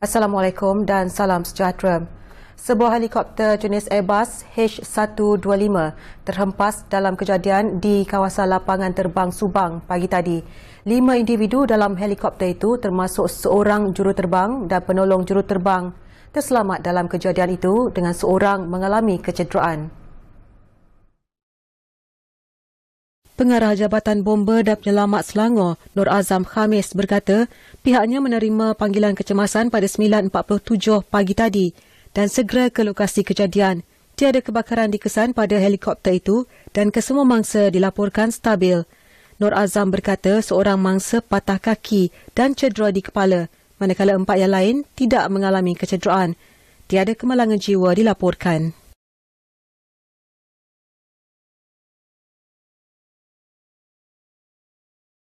Assalamualaikum dan salam sejahtera. Sebuah helikopter jenis Airbus H125 terhempas dalam kejadian di kawasan lapangan terbang Subang pagi tadi. Lima individu dalam helikopter itu termasuk seorang juruterbang dan penolong juruterbang terselamat dalam kejadian itu dengan seorang mengalami kecederaan. Pengarah Jabatan Bomber dan Penyelamat Selangor, Nur Azam Khamis berkata, pihaknya menerima panggilan kecemasan pada 9.47 pagi tadi dan segera ke lokasi kejadian. Tiada kebakaran dikesan pada helikopter itu dan kesemua mangsa dilaporkan stabil. Nur Azam berkata seorang mangsa patah kaki dan cedera di kepala, manakala empat yang lain tidak mengalami kecederaan. Tiada kemalangan jiwa dilaporkan.